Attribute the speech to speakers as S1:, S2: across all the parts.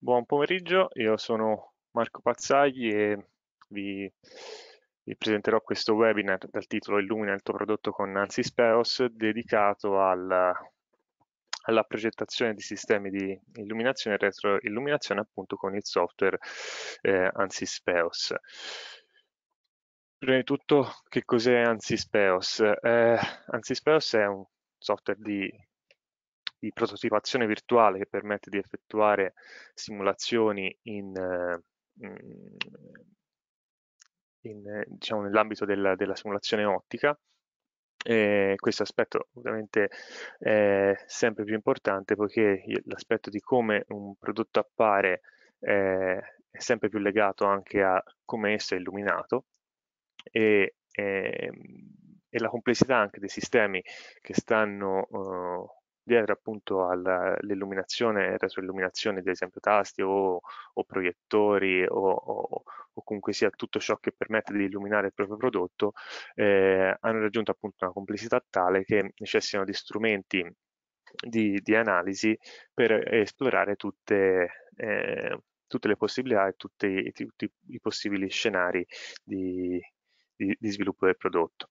S1: Buon pomeriggio, io sono Marco Pazzagli e vi, vi, presenterò questo webinar dal titolo Illumina il tuo prodotto con Nancy Speos dedicato al, alla progettazione di sistemi di illuminazione e retroilluminazione appunto con il software eh, ANSYS PEOS. Prima di tutto che cos'è Ansyspeos? PEOS? Eh, ANSYS è un software di di prototipazione virtuale che permette di effettuare simulazioni in, eh, mm, in, eh, diciamo, nell'ambito della, della, simulazione ottica. Eh, questo aspetto ovviamente è sempre più importante poiché l'aspetto di come un prodotto appare eh, è sempre più legato anche a come esso è illuminato e, eh, e la complessità anche dei sistemi che stanno dietro appunto all'illuminazione, retroilluminazione di esempio tasti o, o proiettori o, o, o, comunque sia tutto ciò che permette di illuminare il proprio prodotto, eh, hanno raggiunto appunto una complessità tale che necessitano di strumenti di, di analisi per esplorare tutte, eh, tutte le possibilità e tutti, tutti i possibili scenari di, di, di sviluppo del prodotto.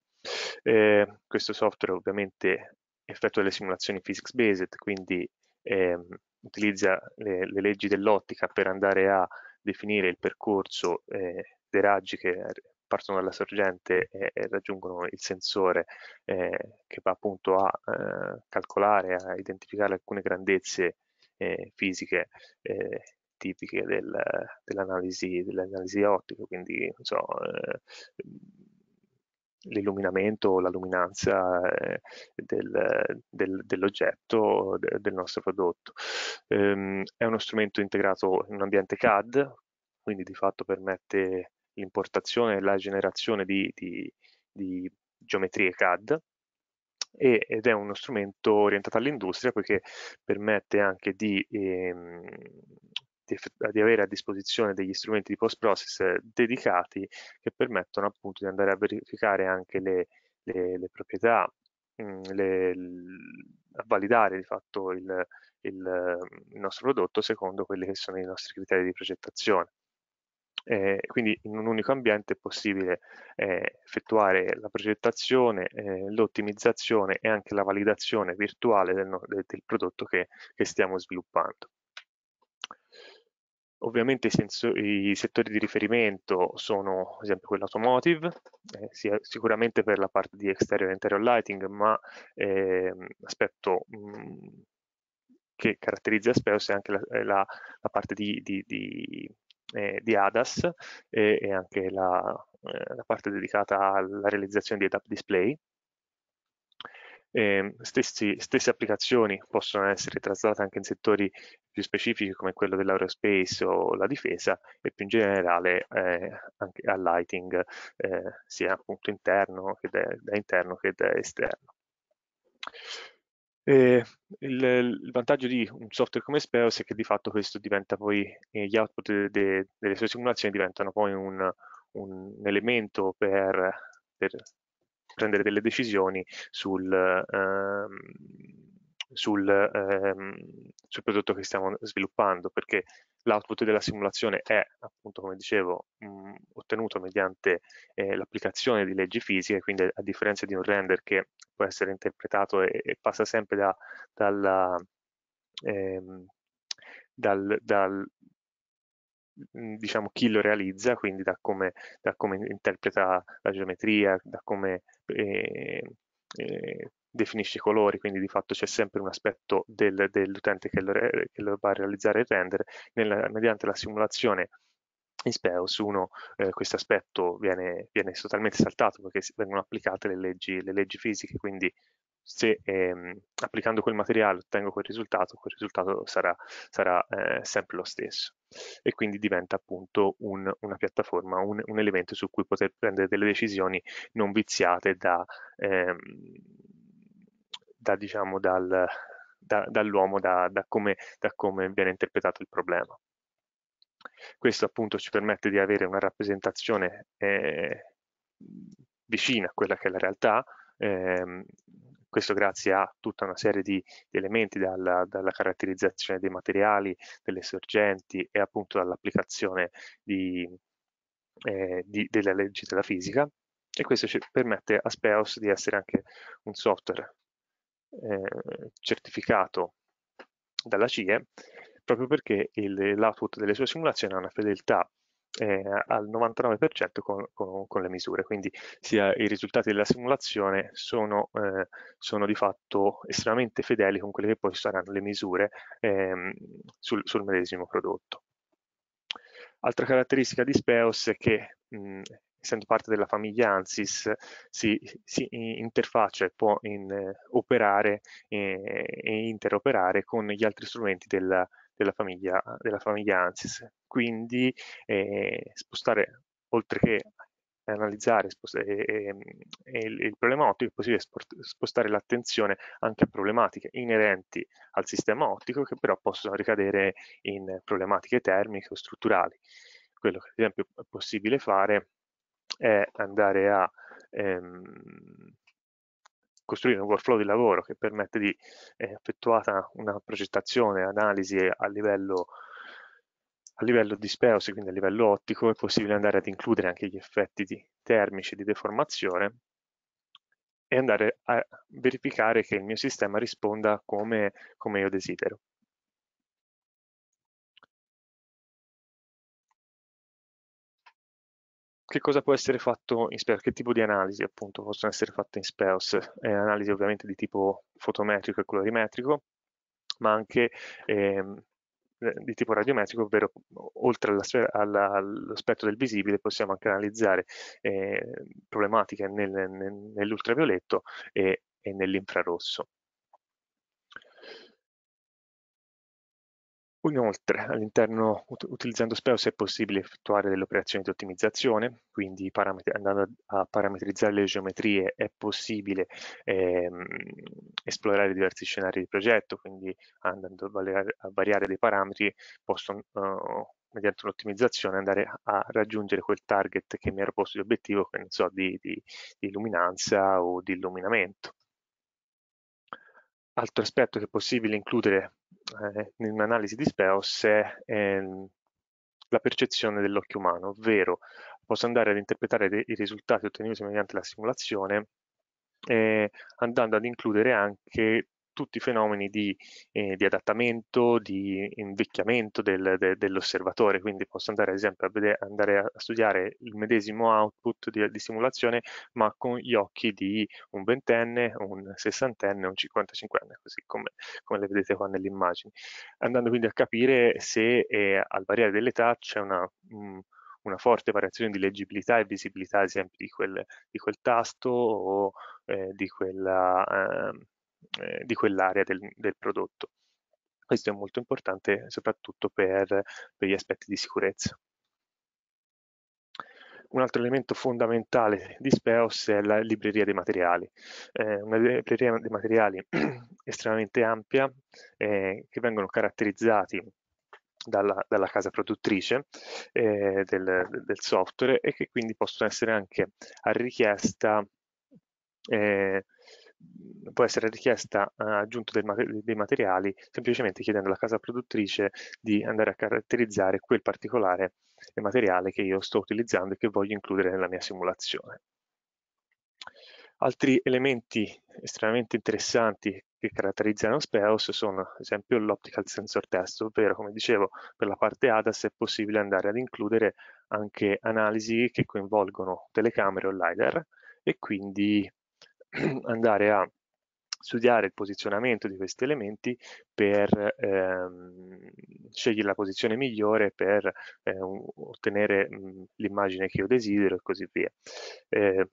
S1: Eh, questo software ovviamente effetto delle simulazioni physics based, quindi ehm, utilizza le, le, leggi dell'ottica per andare a definire il percorso eh, dei raggi che partono dalla sorgente e, e raggiungono il sensore eh, che va appunto a eh, calcolare, a identificare alcune grandezze eh, fisiche eh, tipiche del, dell'analisi, dell ottica, quindi non so, eh, l'illuminamento o la luminanza eh, del, del, dell'oggetto del nostro prodotto. Ehm, è uno strumento integrato in un ambiente CAD, quindi di fatto permette l'importazione e la generazione di, di, di geometrie CAD ed è uno strumento orientato all'industria poiché permette anche di ehm, di, di, avere a disposizione degli strumenti di post process dedicati che permettono appunto di andare a verificare anche le, le, le proprietà, mm, le, a validare di fatto il, il, il, nostro prodotto secondo quelli che sono i nostri criteri di progettazione. Eh, quindi in un unico ambiente è possibile eh, effettuare la progettazione, eh, l'ottimizzazione e anche la validazione virtuale del, del prodotto che, che stiamo sviluppando. Ovviamente i, sensori, i, settori di riferimento sono ad esempio quello automotive, eh, sicuramente per la parte di exterior e interior lighting, ma eh, aspetto mh, mhmm, che caratterizza Speos è anche la, la, la parte di, di, di, eh, di ADAS e, e anche la, eh, la parte dedicata alla realizzazione di ETAP display, eh, stessi, stesse applicazioni possono essere traslate anche in settori più specifici come quello dell'aerospace o la difesa e più in generale eh, anche al lighting eh, sia appunto interno che da, da interno che da esterno. Eh, il, il, vantaggio di un software come Speos è che di fatto questo diventa poi, eh, gli output de, de, delle sue simulazioni diventano poi un, un elemento per, per, prendere delle decisioni sul, ehm, sul, ehm, sul prodotto che stiamo sviluppando, perché l'output della simulazione è, appunto, come dicevo, mh, mm, ottenuto mediante eh, l'applicazione di leggi fisiche, quindi a differenza di un render che può essere interpretato e, e passa sempre da, dalla, ehm, dal, dal, Mm, diciamo, chi lo realizza, quindi da come, da come interpreta la geometria, da come eh, eh, definisce i colori, quindi di fatto c'è sempre un aspetto del, dell'utente che, che, lo va a realizzare e rendere, nella, mediante la simulazione in Speus uno eh, questo aspetto viene, viene, totalmente saltato perché vengono applicate le leggi, le leggi fisiche, quindi se ehm, applicando quel materiale ottengo quel risultato, quel risultato sarà, sarà eh, sempre lo stesso e quindi diventa appunto un, una piattaforma, un, un, elemento su cui poter prendere delle decisioni non viziate da, ehm, da diciamo dal, da, dall'uomo, da, da, come, da come viene interpretato il problema. Questo appunto ci permette di avere una rappresentazione eh, vicina a quella che è la realtà, ehm, questo grazie a tutta una serie di elementi dalla, dalla caratterizzazione dei materiali, delle sorgenti e appunto dall'applicazione eh, delle leggi della fisica e questo ci permette a Speos di essere anche un software eh, certificato dalla CIE proprio perché l'output delle sue simulazioni ha una fedeltà eh, al 99% con, con, con, le misure, quindi sia i risultati della simulazione sono, eh, sono, di fatto estremamente fedeli con quelle che poi saranno le misure ehm, sul, sul, medesimo prodotto. Altra caratteristica di Speos è che mh, essendo parte della famiglia ANSYS, si, si interfaccia e può in, eh, operare e, eh, e interoperare con gli altri strumenti della, della famiglia, della famiglia ANSYS. Quindi eh, spostare, oltre che analizzare spostare, eh, il, il, problema ottico, è possibile spostare l'attenzione anche a problematiche inerenti al sistema ottico che però possono ricadere in problematiche termiche o strutturali. Quello che ad esempio è possibile fare è andare a ehm, costruire un workflow di lavoro che permette di eh, effettuata una progettazione, analisi a livello, a livello disperso, quindi a livello ottico, è possibile andare ad includere anche gli effetti di, termici di deformazione e andare a verificare che il mio sistema risponda come, come io desidero.
S2: che cosa può essere
S1: fatto in SPERS, che tipo di analisi appunto possono essere fatte in SPERS, eh, analisi ovviamente di tipo fotometrico e colorimetrico, ma anche ehm, eh, di tipo radiometrico, ovvero oltre all'aspetto alla, del visibile possiamo anche analizzare eh, problematiche nel, nel, nell'ultravioletto e, e nell'infrarosso. Inoltre, all'interno, ut utilizzando Speos è possibile effettuare delle operazioni di ottimizzazione, quindi andando a parametrizzare le geometrie è possibile ehm, esplorare diversi scenari di progetto, quindi andando a, variare, a variare dei parametri posso, eh, mediante un'ottimizzazione, andare a raggiungere quel target che mi ero posto di obiettivo, che ne so, di, di, di luminanza o di illuminamento. Altro aspetto che è possibile includere eh, in un'analisi di SPEOS è ehm, la percezione dell'occhio umano, ovvero posso andare ad interpretare i risultati ottenuti mediante la simulazione eh, andando ad includere anche tutti i fenomeni di, eh, di adattamento, di invecchiamento del, de, dell'osservatore, quindi posso andare ad esempio a vedere, andare a studiare il medesimo output di, di, simulazione ma con gli occhi di un ventenne, un sessantenne, un cinquantacinquenne, così come, come, le vedete qua nelle immagini, andando quindi a capire se eh, al variare dell'età c'è una... Mh, mm, una forte variazione di leggibilità e visibilità, ad esempio, di quel, di quel tasto o eh, di quella eh, eh, di quell'area del, del, prodotto. Questo è molto importante soprattutto per, per gli aspetti di sicurezza. Un altro elemento fondamentale di SPEOS è la libreria dei materiali, eh, una libreria dei materiali estremamente ampia eh, che vengono caratterizzati dalla, dalla casa produttrice eh, del, del, software e che quindi possono essere anche a richiesta eh, può essere richiesta eh, aggiunta del, dei materiali semplicemente chiedendo alla casa produttrice di andare a caratterizzare quel particolare materiale che io sto utilizzando e che voglio includere nella mia simulazione. Altri elementi estremamente interessanti che caratterizzano SPEOS sono ad esempio l'optical sensor test, ovvero come dicevo per la parte ADAS è possibile andare ad includere anche analisi che coinvolgono telecamere o LiDAR e quindi andare a studiare il posizionamento di questi elementi per ehm, scegliere la posizione migliore per eh, ottenere mm, l'immagine che io desidero e così via. Eh,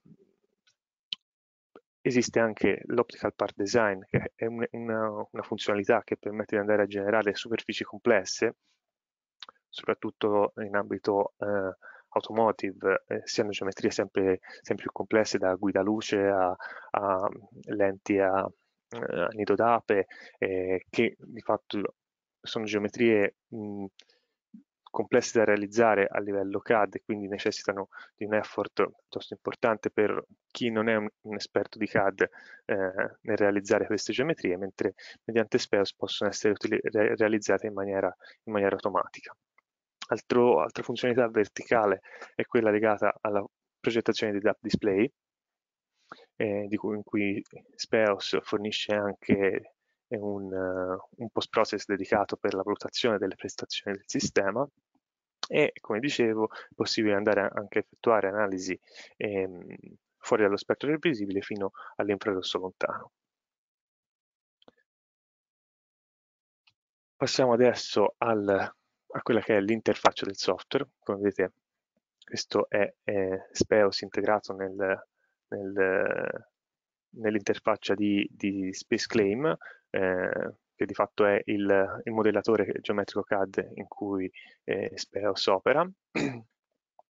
S1: esiste anche l'optical part design che è un, una, una funzionalità che permette di andare a generare superfici complesse soprattutto in ambito eh, automotive, eh, siano geometrie sempre, sempre, più complesse da guida luce a, a lenti a, a eh, nido d'ape, eh, che di fatto sono geometrie mh, complesse da realizzare a livello CAD, e quindi necessitano di un effort piuttosto importante per chi non è un, un esperto di CAD eh, nel realizzare queste geometrie, mentre mediante SPEOS possono essere realizzate in maniera, in maniera automatica. Altro, altra funzionalità verticale è quella legata alla progettazione di DAP Display, eh, di cui, in cui Speos fornisce anche eh, un, uh, un post-process dedicato per la valutazione delle prestazioni del sistema e come dicevo è possibile andare anche a effettuare analisi ehm, fuori dallo spettro del visibile fino all'infrarosso lontano. Passiamo adesso al a quella che è l'interfaccia del software. Come vedete questo è, è Speos integrato nel, nel, nell'interfaccia di, di Claim, eh, che di fatto è il, il, modellatore geometrico CAD in cui eh, Speos opera.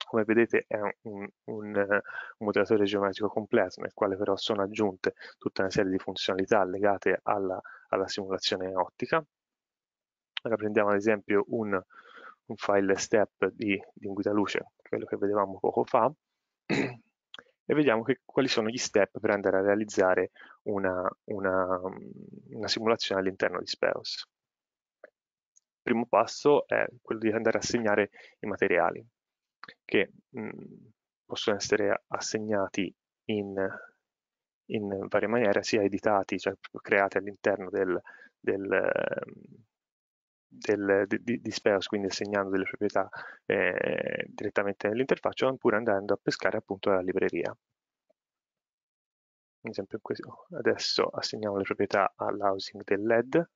S1: Come vedete è un, un, un, modellatore geometrico completo nel quale però sono aggiunte tutta una serie di funzionalità legate alla, alla simulazione ottica prendiamo ad esempio un, un file step di, di guida luce, quello che vedevamo poco fa, e vediamo che, quali sono gli step per andare a realizzare una, una, una simulazione all'interno di Speos. Il primo passo è quello di andare a segnare i materiali, che mh, mm, possono essere assegnati in, in varie maniere, sia editati, cioè creati all'interno del, del, ehm, del, di, di Spears, quindi assegnando delle proprietà eh, direttamente nell'interfaccia, oppure andando a pescare appunto la libreria. Ad esempio, questo. adesso assegniamo le proprietà
S2: all'housing del LED,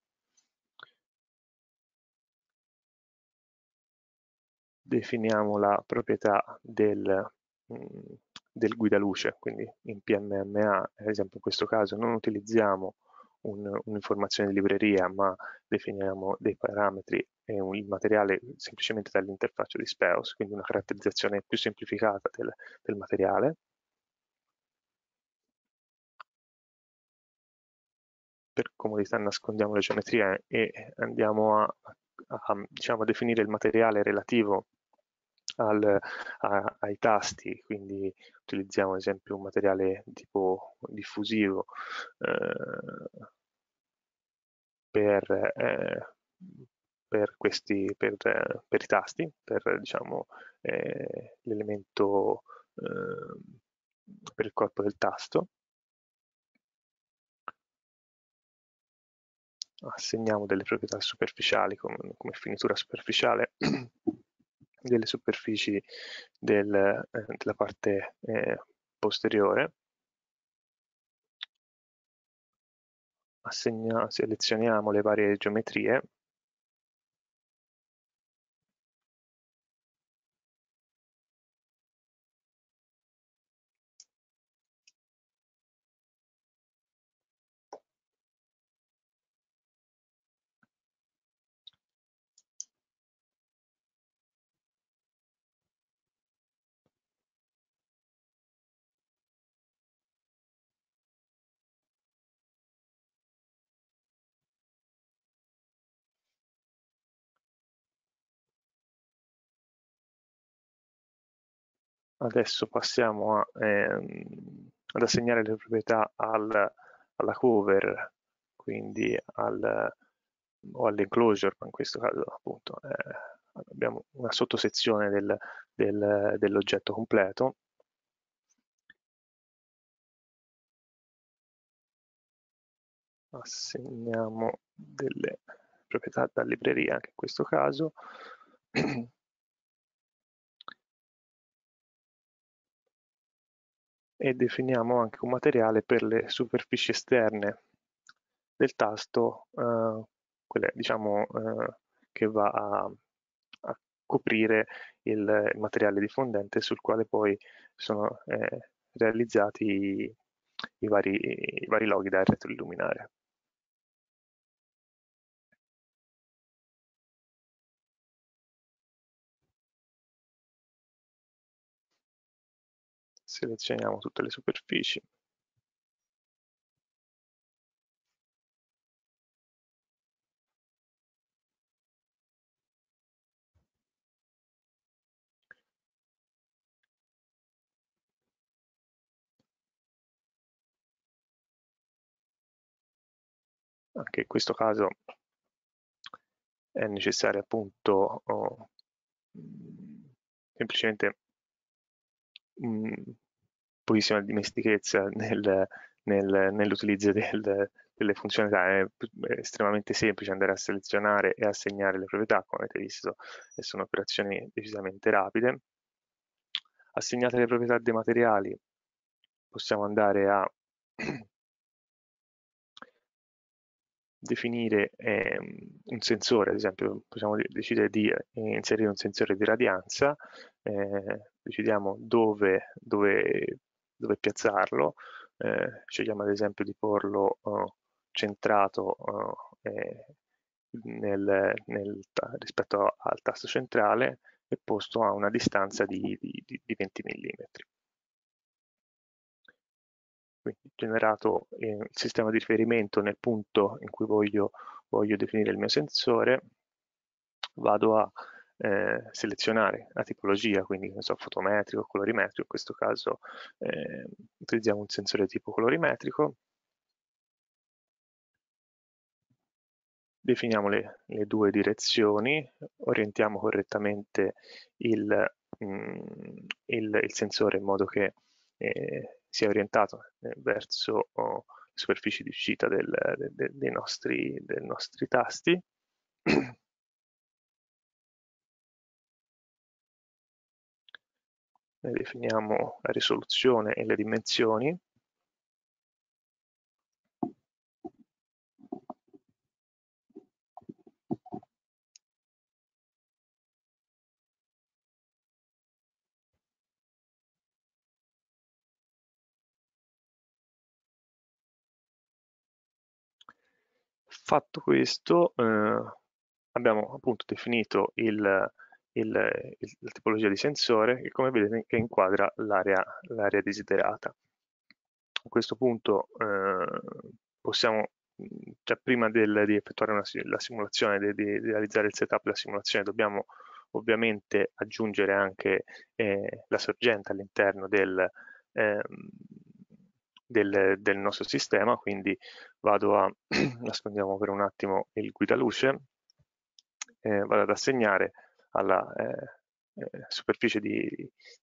S1: definiamo la proprietà del, mm, del guida luce, quindi in PMMA, ad esempio in questo caso non utilizziamo un, un'informazione di libreria, ma definiamo dei parametri e un, il materiale semplicemente dall'interfaccia di Speos, quindi una caratterizzazione più semplificata del, del materiale. Per comodità nascondiamo le geometrie e andiamo a, a, a, diciamo, a definire il materiale relativo al, a, ai tasti, quindi utilizziamo ad esempio un materiale tipo diffusivo eh, per, eh, per, questi, per, per, i tasti, per diciamo, eh, l'elemento eh,
S2: per il corpo del tasto.
S1: assegniamo delle proprietà superficiali come, come finitura superficiale delle superfici del, eh, della parte eh,
S2: posteriore. Assegna, selezioniamo le varie geometrie Adesso passiamo a,
S1: ehm, ad assegnare le proprietà al, alla cover, quindi al, o all'enclosure, ma in questo caso appunto eh, abbiamo una sottosezione del, del, dell'oggetto completo.
S2: Assegniamo delle proprietà da libreria anche in questo caso
S1: e definiamo anche un materiale per le superfici esterne del tasto, eh, quelle diciamo eh, che va a, a coprire il, materiale diffondente sul quale poi sono eh, realizzati i vari, i vari loghi da retroilluminare.
S2: selezioniamo tutte le superfici
S1: anche in questo caso è necessario appunto oh, mm, semplicemente mh, mm, pochissima dimestichezza nel, nel, nell'utilizzo del, delle funzionalità, è, estremamente semplice andare a selezionare e assegnare le proprietà, come avete visto, e sono operazioni decisamente rapide. Assegnate le proprietà dei materiali, possiamo andare a definire eh, un sensore, ad esempio possiamo decidere di eh, inserire un sensore di radianza, eh, decidiamo dove, dove dove piazzarlo, eh, scegliamo ad esempio di porlo eh, centrato eh, nel, nel, rispetto al tasto centrale e posto a una distanza di, di, di 20 mm quindi generato eh, il sistema di riferimento nel punto in cui voglio, voglio definire il mio sensore, vado a eh, selezionare la tipologia, quindi so, fotometrico, colorimetrico, in questo caso eh, utilizziamo un sensore tipo colorimetrico, definiamo le, le due direzioni, orientiamo correttamente il, mh, mm, il, il sensore in modo che eh, sia orientato eh, verso oh, le superfici di uscita del, de, de, dei, nostri, dei nostri tasti.
S2: ne definiamo la risoluzione e le dimensioni,
S1: Fatto questo, eh, abbiamo appunto definito il, il, il, la tipologia di sensore e come vedete che inquadra l'area desiderata. A questo punto eh, possiamo, già cioè, prima del, di effettuare una, la simulazione, di, di, realizzare il setup della simulazione, dobbiamo ovviamente aggiungere anche eh, la sorgente all'interno del, eh, del, del, nostro sistema, quindi vado a, nascondiamo per un attimo il guida luce, eh, vado ad assegnare alla eh, eh, superficie di,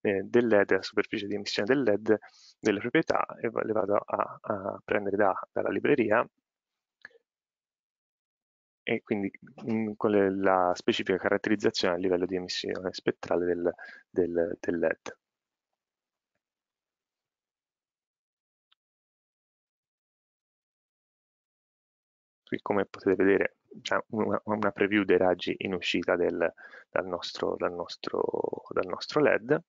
S1: eh, del LED, alla superficie di emissione del LED, delle proprietà e le vado a, a prendere da, dalla libreria e quindi mm, con la specifica caratterizzazione a livello di emissione spettrale del, del, del LED. qui come potete vedere c'è una, una, preview dei raggi in uscita del, dal, nostro, dal, nostro, dal, nostro, LED,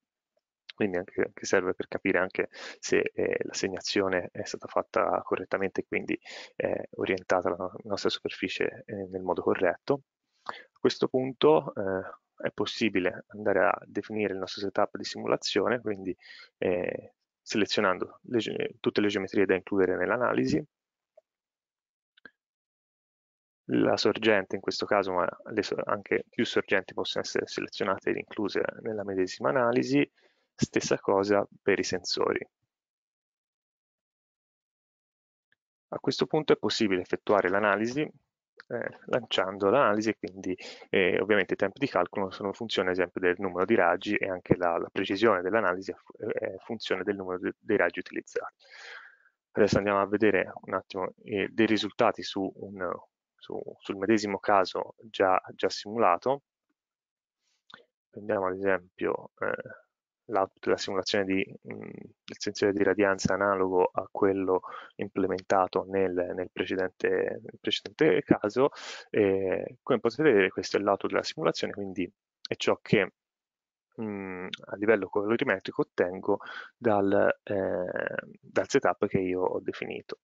S1: quindi anche, che serve per capire anche se eh, l'assegnazione è stata fatta correttamente e quindi è eh, orientata la nostra superficie eh, nel modo corretto. A questo punto eh, è possibile andare a definire il nostro setup di simulazione, quindi eh, selezionando le, tutte le geometrie da includere nell'analisi, la sorgente in questo caso, ma so anche più sorgenti possono essere selezionate ed incluse nella medesima analisi, stessa cosa per i sensori. A questo punto è possibile effettuare l'analisi eh, lanciando l'analisi quindi eh, ovviamente i tempi di calcolo sono funzione ad esempio del numero di raggi e anche la, la precisione dell'analisi è funzione del numero de, dei raggi utilizzati. Adesso andiamo a vedere un attimo eh, dei risultati su un, su, sul medesimo caso già, già, simulato. Prendiamo ad esempio eh, l'output della simulazione di, mh, mm, del sensore di radianza analogo a quello implementato nel, nel, precedente, nel precedente, caso. E, come potete vedere questo è l'output della simulazione, quindi è ciò che mh, mm, a livello colorimetrico ottengo dal, eh, dal setup che io ho definito.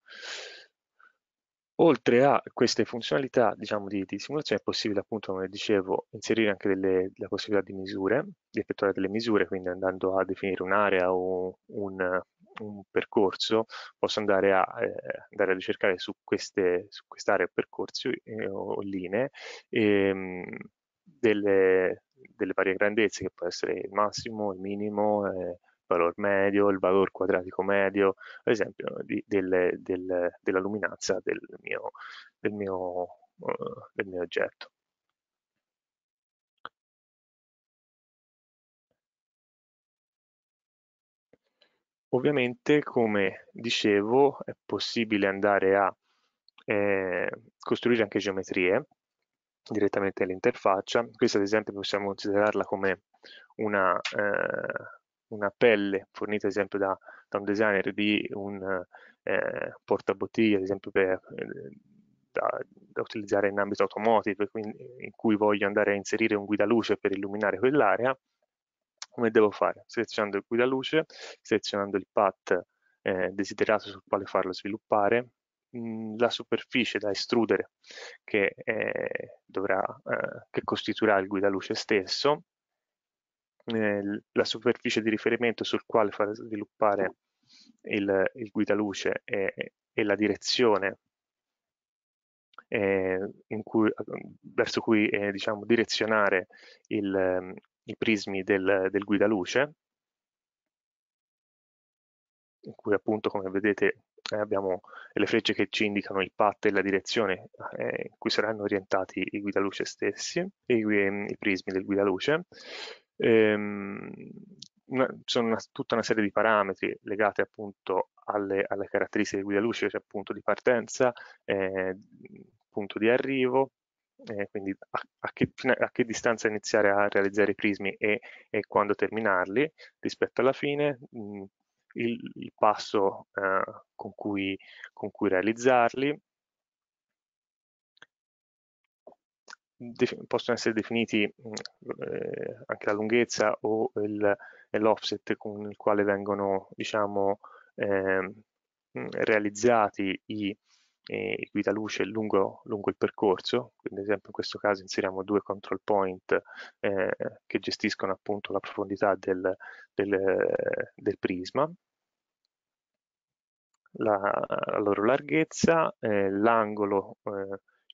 S1: Oltre a queste funzionalità diciamo, di, di, simulazione è possibile, appunto, come dicevo, inserire anche delle, la possibilità di misure, di effettuare delle misure, quindi andando a definire un'area o un, un, percorso, posso andare a, eh, andare a ricercare su quest'area su quest o percorsi eh, o linee ehm, delle, delle, varie grandezze, che può essere il massimo, il minimo, eh, valore medio, il valore quadratico medio, ad esempio di, del, del, della luminanza del mio, del mio, uh, del mio oggetto. Ovviamente, come dicevo, è possibile andare a eh, costruire anche geometrie direttamente all'interfaccia. Questa, ad esempio, possiamo considerarla come una, eh, una pelle fornita ad esempio da, da un designer di un eh, portabottiglie ad esempio per, eh, da, da, utilizzare in ambito automotive quindi, in cui voglio andare a inserire un guidaluce per illuminare quell'area come devo fare? selezionando il guidaluce selezionando il path eh, desiderato sul quale farlo sviluppare mm, la superficie da estrudere che, eh, dovrà, eh, che costituirà il guidaluce stesso la superficie di riferimento sul quale far sviluppare il, il luce e, e, la direzione eh, cui, verso cui eh, diciamo, direzionare il, i prismi del, del luce, in cui appunto come vedete abbiamo le frecce che ci indicano il path e la direzione eh, in cui saranno orientati i guidaluce stessi, i, i prismi del guida guidaluce. Ehm, una, ci sono una, tutta una serie di parametri legati appunto alle, alle caratteristiche di guida luce, cioè punto di partenza, eh, punto di arrivo, eh, quindi a, a, che, a, che, distanza iniziare a realizzare i prismi e, e quando terminarli rispetto alla fine, mh, mm, il, il, passo eh, con, cui, con, cui, realizzarli, possono essere definiti eh, anche la lunghezza o eh, l'offset con il quale vengono diciamo, eh, realizzati i, eh, guida luce lungo, lungo, il percorso, quindi ad esempio in questo caso inseriamo due control point eh, che gestiscono appunto la profondità del, del, del prisma, la, la, loro larghezza, eh, l'angolo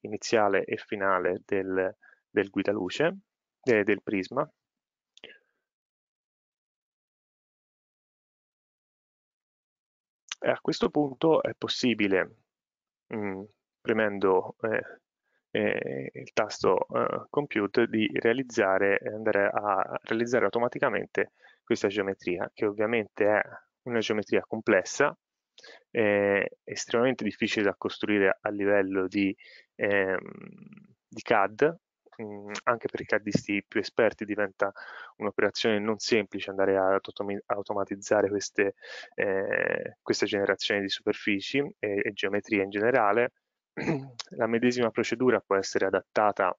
S1: iniziale e finale del, del luce, eh, del prisma. E a questo punto è possibile, mh, mm, premendo eh, eh, il tasto eh, compute di realizzare, andare a realizzare automaticamente questa geometria che ovviamente è una geometria complessa eh, estremamente difficile da costruire a livello di, eh, di CAD, mm, anche per i CADisti più esperti diventa un'operazione non semplice andare ad automatizzare queste, eh, questa generazione di superfici e, e geometrie in generale. La medesima procedura può essere adattata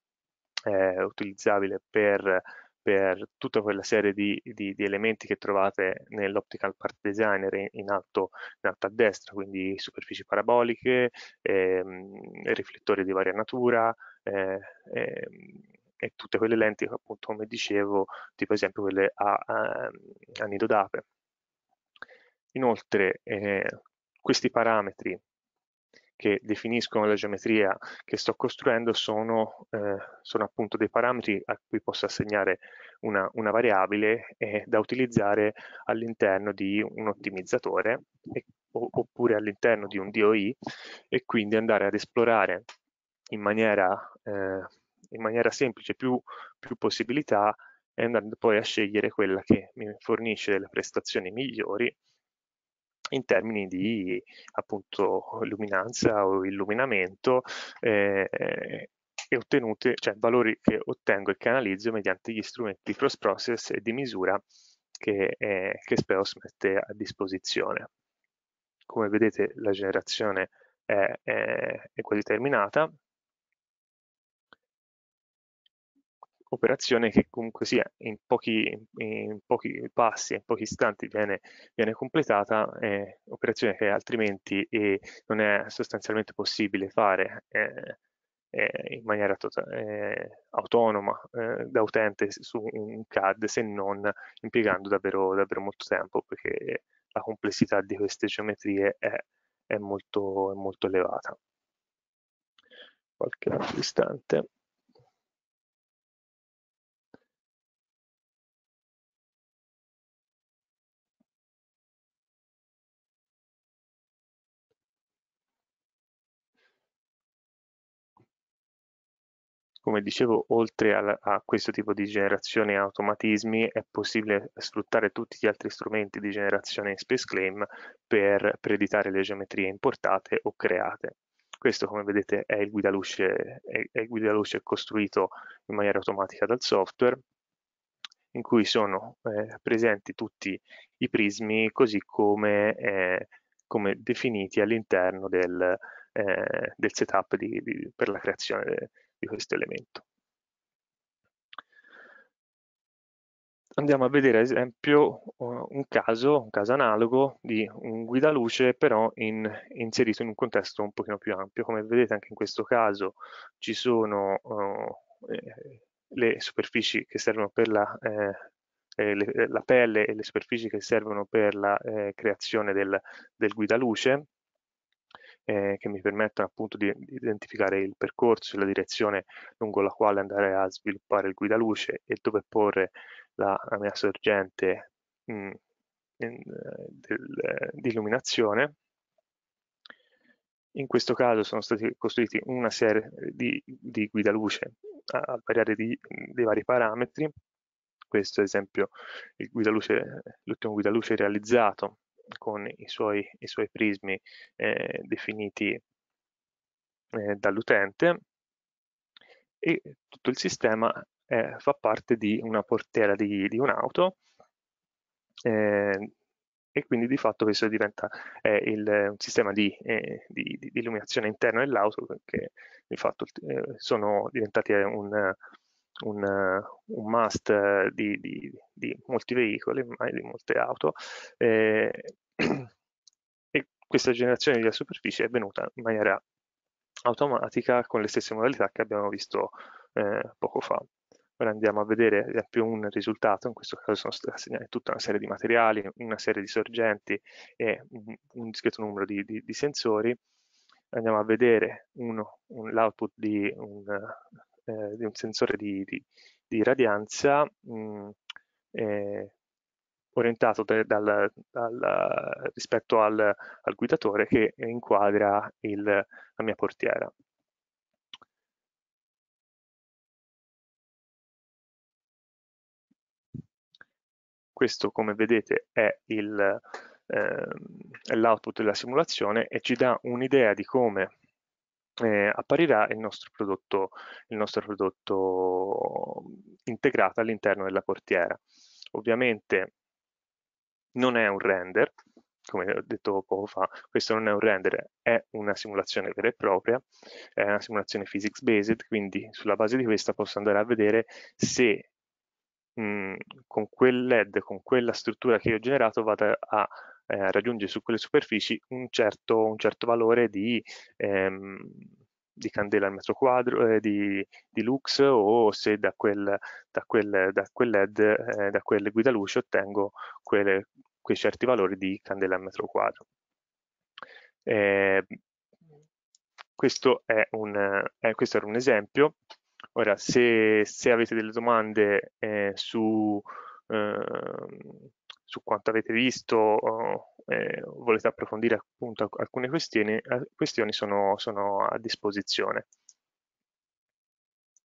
S1: eh, utilizzabile per per tutta quella serie di, di, di elementi che trovate nell'Optical Part Designer in, in, alto, in, alto, a destra, quindi superfici paraboliche, ehm, riflettori di varia natura, eh, ehm, e tutte quelle lenti, appunto, come dicevo, tipo esempio quelle a, a, a nido d'ape. Inoltre, eh, questi parametri che definiscono la geometria che sto costruendo sono, eh, sono appunto dei parametri a cui posso assegnare una, una variabile eh, da utilizzare all'interno di un ottimizzatore e, oppure all'interno di un DOI e quindi andare ad esplorare in maniera, eh, in maniera semplice più, più possibilità e andando poi a scegliere quella che mi fornisce delle prestazioni migliori in termini di appunto luminanza o illuminamento eh, e ottenute, cioè valori che ottengo e che analizzo mediante gli strumenti di cross process e di misura che, eh, che Speos mette a disposizione. Come vedete la generazione è, è, è quasi terminata, operazione che comunque sia in pochi, in pochi passi, in pochi istanti viene, viene completata, eh, operazione che altrimenti eh, non è sostanzialmente possibile fare eh, in maniera tota-, autonoma eh, da utente su un CAD se non impiegando davvero, davvero molto tempo perché la complessità di queste geometrie è, è, molto, è molto elevata.
S2: Qualche altro istante.
S1: come dicevo, oltre a, a, questo tipo di generazione automatismi, è possibile sfruttare tutti gli altri strumenti di generazione in space claim per preditare le geometrie importate o create. Questo, come vedete, è il guidaluce, è, è il guidaluce costruito in maniera automatica dal software, in cui sono eh, presenti tutti i prismi così come, eh, come definiti all'interno del, eh, del, setup di, di, per la creazione di questo elemento. Andiamo a vedere ad esempio un caso, un caso analogo di un guidaluce però in, inserito in un contesto un pochino più ampio. Come vedete anche in questo caso ci sono uh, le superfici che servono per la eh, eh la pelle e le superfici che servono per la eh, creazione del, del guidaluce eh, che mi permettono appunto di, identificare il percorso e la direzione lungo la quale andare a sviluppare il guida luce e dove porre la, la mia sorgente mh, mm, in, eh, del, eh, di illuminazione. In questo caso sono stati costruiti una serie di, di luce al variare di, dei vari parametri. Questo ad esempio l'ultimo guida luce realizzato con i suoi, i suoi prismi eh, definiti eh, dall'utente e tutto il sistema eh, fa parte di una portiera di, di un'auto ehm, e quindi di fatto questo diventa eh, il, un sistema di, eh, di, di illuminazione interna dell'auto che di fatto eh, sono diventati un, un, eh, un must di, di, di, molti veicoli, ormai di molte auto, eh, e questa generazione della superficie è venuta in maniera automatica con le stesse modalità che abbiamo visto eh, poco fa. Ora andiamo a vedere ad esempio un risultato, in questo caso sono state assegnate tutta una serie di materiali, una serie di sorgenti e un, un discreto numero di, di, di, sensori. Andiamo a vedere l'output di un eh, di un sensore di, di, di radianza mh, mm, eh, orientato de, dal, dal, rispetto al, al, guidatore che inquadra il, la mia portiera. Questo, come vedete, è ehm, l'output eh, della simulazione e ci dà un'idea di come eh, apparirà il nostro, prodotto, il nostro prodotto integrato all'interno della portiera. Ovviamente non è un render, come ho detto poco fa, questo non è un render, è una simulazione vera e propria, è una simulazione physics based, quindi sulla base di questa posso andare a vedere se mh, mm, con quel LED, con quella struttura che ho generato, vado a eh, raggiunge su quelle superfici un certo, un certo valore di, ehm, di, candela al metro quadro, eh, di, di, lux o se da quel, da quel, da quel LED, eh, da quel guida luce ottengo quelle, quei certi valori di candela al metro quadro. Ehm, questo, è un, eh, questo era un esempio. Ora, se, se avete delle domande eh, su, Uh, su quanto avete visto eh, volete approfondire appunto alcune questioni, eh, questioni sono, sono a disposizione.